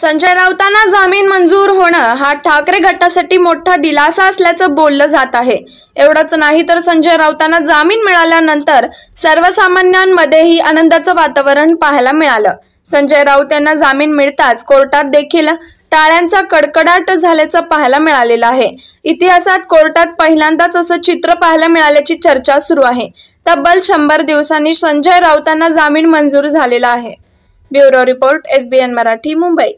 संजय राऊतांना जामीन मंजूर होणं हा ठाकरे गटासाठी मोठा दिलासा असल्याचं बोललं जात आहे एवढंच नाही तर संजय राऊतांना जामीन मिळाल्यानंतर सर्वसामान्यांमध्येही आनंदाचं वातावरण पाहायला मिळालं संजय राऊत यांना जामीन मिळताच कोर्टात देखील टाळ्यांचा कडकडाट झाल्याचं पाहायला मिळालेलं आहे इतिहासात कोर्टात पहिल्यांदाच असं चित्र पाहायला मिळाल्याची चर्चा सुरू आहे तब्बल शंभर दिवसांनी संजय राऊतांना जामीन मंजूर झालेला आहे bureau report SBN Marathi Mumbai